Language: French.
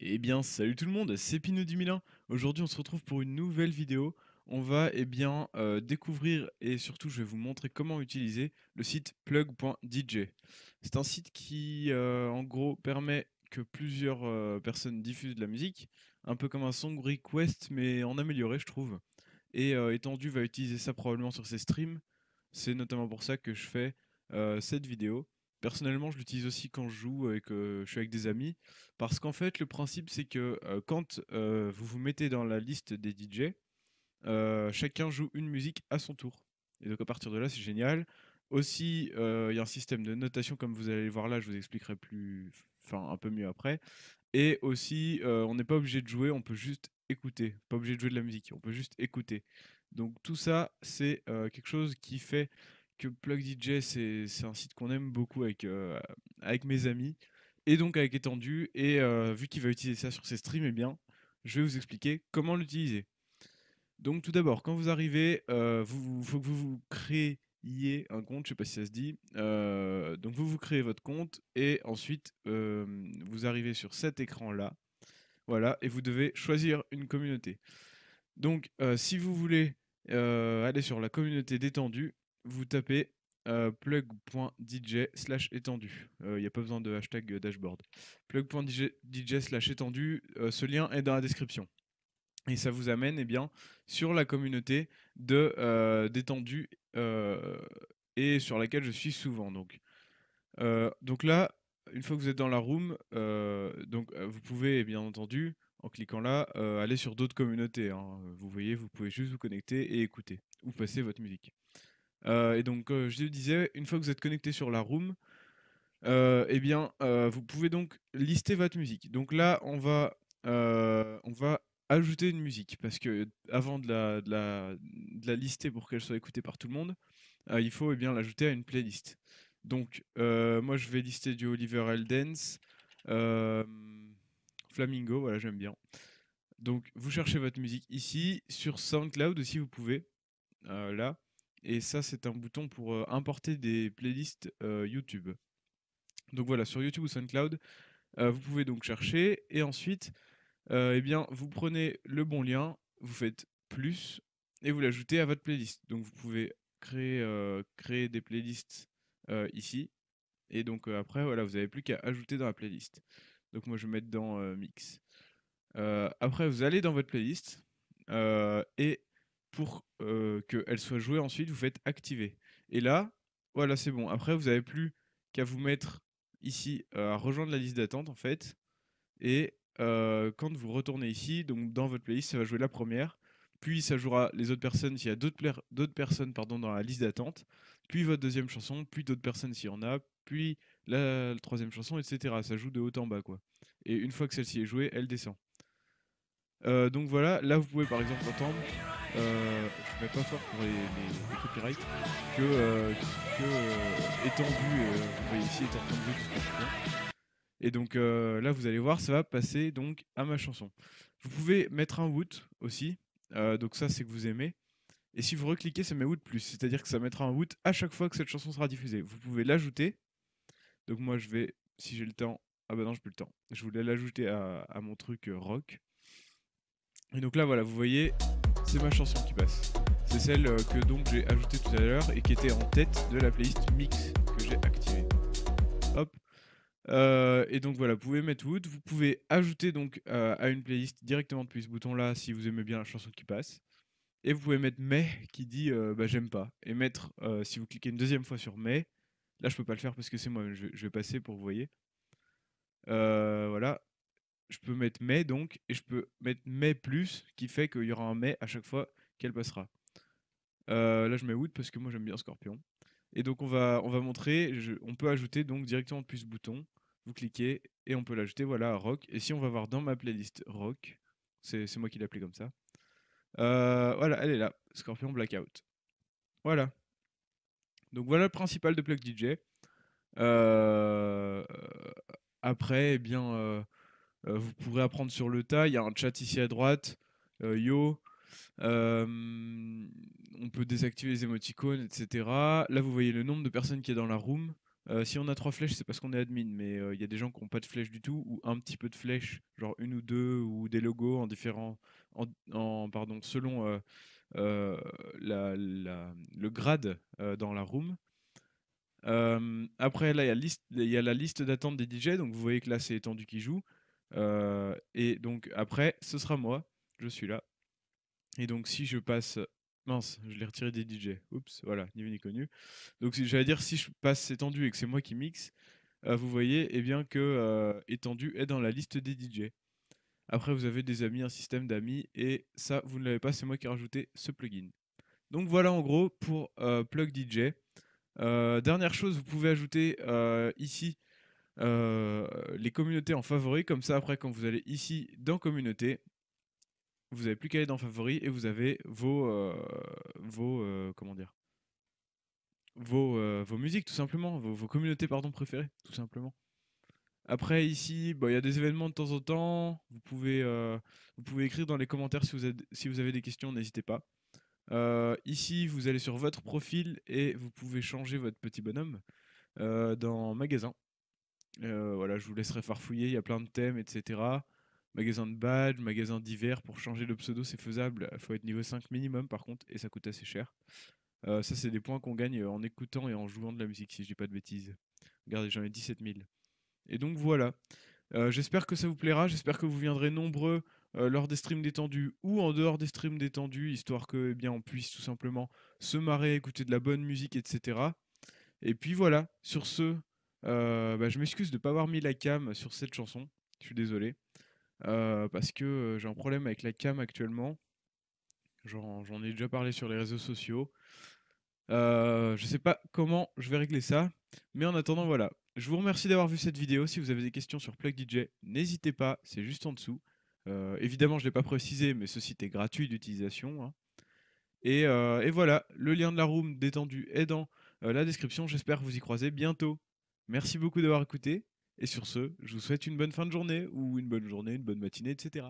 Eh bien, salut tout le monde, c'est Pinot du Aujourd'hui, on se retrouve pour une nouvelle vidéo. On va eh bien euh, découvrir et surtout, je vais vous montrer comment utiliser le site plug.dj. C'est un site qui, euh, en gros, permet que plusieurs euh, personnes diffusent de la musique, un peu comme un song request, mais en amélioré, je trouve. Et Étendu va utiliser ça probablement sur ses streams. C'est notamment pour ça que je fais cette vidéo. Personnellement, je l'utilise aussi quand je joue et que euh, je suis avec des amis. Parce qu'en fait, le principe, c'est que euh, quand euh, vous vous mettez dans la liste des DJ, chacun joue une musique à son tour. Et donc, à partir de là, c'est génial. Aussi, il y a un système de notation, comme vous allez voir là, je vous expliquerai plus, enfin, un peu mieux après. Et aussi, on n'est pas obligé de jouer, on peut juste écouter. Pas obligé de jouer de la musique, on peut juste écouter. Donc, tout ça, c'est quelque chose qui fait que Plug DJ, c'est un site qu'on aime beaucoup avec, euh, avec mes amis, et donc avec Étendu. Et euh, vu qu'il va utiliser ça sur ses streams, eh bien, je vais vous expliquer comment l'utiliser. Donc tout d'abord, quand vous arrivez, il euh, vous, faut que vous vous créiez un compte, je sais pas si ça se dit. donc vous vous créez votre compte, et ensuite, vous arrivez sur cet écran-là. Voilà, et vous devez choisir une communauté. Donc si vous voulez aller sur la communauté détendue, vous tapez euh, plug.dj slash étendu. Il euh, n'y a pas besoin de hashtag euh, dashboard. Plug.dj slash étendu, ce lien est dans la description. Et ça vous amène eh bien, sur la communauté de d'étendu et sur laquelle je suis souvent. Donc, donc là, une fois que vous êtes dans la room, donc, vous pouvez bien entendu, en cliquant là, aller sur d'autres communautés. Hein. Vous voyez, vous pouvez juste vous connecter et écouter ou passer votre musique. Euh, et donc, euh, je disais, une fois que vous êtes connecté sur la room, euh, eh bien, vous pouvez donc lister votre musique. Donc là, on va, on va ajouter une musique parce que avant de la, lister pour qu'elle soit écoutée par tout le monde, il faut eh bien l'ajouter à une playlist. Donc moi je vais lister du Oliver Eldens, euh, Flamingo, voilà j'aime bien. Donc vous cherchez votre musique ici sur SoundCloud aussi vous pouvez là et ça, c'est un bouton pour importer des playlists YouTube. Donc voilà, sur YouTube ou SoundCloud, vous pouvez donc chercher. Et ensuite, eh bien, vous prenez le bon lien, vous faites plus et vous l'ajoutez à votre playlist. Donc vous pouvez créer, créer des playlists ici. Et donc après, voilà, vous n'avez plus qu'à ajouter dans la playlist. Donc moi, je vais mettre dans Mix. après, vous allez dans votre playlist. et pour qu'elle soit jouée ensuite, vous faites activer. Et là, voilà, c'est bon. Après, vous n'avez plus qu'à vous mettre ici à rejoindre la liste d'attente en fait. Et quand vous retournez ici, donc dans votre playlist, ça va jouer la première. Puis ça jouera les autres personnes s'il y a d'autres personnes pardon, dans la liste d'attente. Puis votre deuxième chanson, puis d'autres personnes s'il y en a, puis la, troisième chanson, etc. Ça joue de haut en bas quoi. Et une fois que celle-ci est jouée, elle descend. Euh, donc voilà, là vous pouvez par exemple entendre, euh, Je ne mets pas fort pour les, copyrights, que, euh, étendu, vous voyez ici, étendu Et donc là vous allez voir, ça va passer donc à ma chanson. Vous pouvez mettre un woot aussi, donc ça c'est que vous aimez. Et si vous recliquez, ça met woot plus, c'est-à-dire que ça mettra un woot à chaque fois que cette chanson sera diffusée. Vous pouvez l'ajouter. Donc moi je vais, si j'ai le temps, ah bah non j'ai plus le temps, je voulais l'ajouter à mon truc rock. Et donc là, voilà, vous voyez, c'est ma chanson qui passe. C'est celle euh, que donc j'ai ajoutée tout à l'heure et qui était en tête de la playlist mix que j'ai activée. Hop. Euh, et donc voilà, vous pouvez mettre Wood, vous pouvez ajouter donc euh, à une playlist directement depuis ce bouton-là si vous aimez bien la chanson qui passe. Et vous pouvez mettre mais qui dit bah, j'aime pas. Et mettre, si vous cliquez une deuxième fois sur mais, là je peux pas le faire parce que c'est moi, je, je vais passer pour vous voyez. voilà, je peux mettre mais donc, et je peux mettre mais plus, qui fait qu'il y aura un mais à chaque fois qu'elle passera. Euh, là, je mets wood parce que moi j'aime bien Scorpion. Et donc, on va, on va montrer, on peut ajouter donc directement depuis ce bouton. Vous cliquez et on peut l'ajouter, voilà, rock. Et si on va voir dans ma playlist rock, c'est moi qui appelé comme ça. Euh, voilà, elle est là, Scorpion Blackout. Voilà. Donc voilà le principal de Plug DJ. Euh, après, eh bien, euh, vous pourrez apprendre sur le tas. Il y a un chat ici à droite. Euh, yo. Euh, on peut désactiver les émoticônes, etc. Là, vous voyez le nombre de personnes qui est dans la room. si on a trois flèches, c'est parce qu'on est admin, mais il y a des gens qui n'ont pas de flèches du tout, ou un petit peu de flèches, genre une ou deux, ou des logos en différents, en, pardon, selon le grade dans la room. après, là, il y, a la liste d'attente des DJ, donc vous voyez que là, c'est étendu qui joue. Euh, et donc après, ce sera moi, je suis là. Et donc si je passe... Mince, je l'ai retiré des DJ. Oups, voilà, ni vu ni connu. Donc j'allais dire, si je passe étendu et que c'est moi qui mixe, euh, vous voyez eh bien que euh, étendu est dans la liste des DJ. Après, vous avez des amis, un système d'amis, et ça, vous ne l'avez pas, c'est moi qui ai rajouté ce plugin. Donc voilà en gros pour Plug DJ. dernière chose, vous pouvez ajouter ici euh, les communautés en favoris. Comme ça, après, quand vous allez ici dans communauté, vous n'avez plus qu'à aller dans favoris et vous avez vos, euh, vos euh, comment dire, vos, vos, musiques tout simplement, vos, communautés pardon préférées tout simplement. Après ici, il y a des événements de temps en temps. Vous pouvez, vous pouvez écrire dans les commentaires si vous, avez, si vous avez des questions, n'hésitez pas. ici, vous allez sur votre profil et vous pouvez changer votre petit bonhomme dans magasin. Euh, voilà, je vous laisserai farfouiller, il y a plein de thèmes, etc. Magasin de badge, magasin d'hiver, pour changer le pseudo, c'est faisable. Il faut être niveau 5 minimum par contre, et ça coûte assez cher. Euh, ça, c'est des points qu'on gagne en écoutant et en jouant de la musique, si je dis pas de bêtises. Regardez, j'en ai 17 000. Et donc voilà. Euh, j'espère que ça vous plaira, j'espère que vous viendrez nombreux lors des streams détendus ou en dehors des streams détendus, histoire que eh bien, on puisse tout simplement se marrer, écouter de la bonne musique, etc. Et puis voilà, sur ce, euh, bah, je m'excuse de ne pas avoir mis la cam sur cette chanson. Je suis désolé. Euh, parce que euh, j'ai un problème avec la cam actuellement. J'en ai déjà parlé sur les réseaux sociaux. je je sais pas comment je vais régler ça. Mais en attendant, voilà. Je vous remercie d'avoir vu cette vidéo. Si vous avez des questions sur Plug DJ, n'hésitez pas, c'est juste en dessous. évidemment, je ne l'ai pas précisé, mais ce site est gratuit d'utilisation. Hein. Et, et, voilà, le lien de la room détendue est dans la description. J'espère vous y croiser bientôt. Merci beaucoup d'avoir écouté. Et sur ce, je vous souhaite une bonne fin de journée ou une bonne journée, une bonne matinée, etc.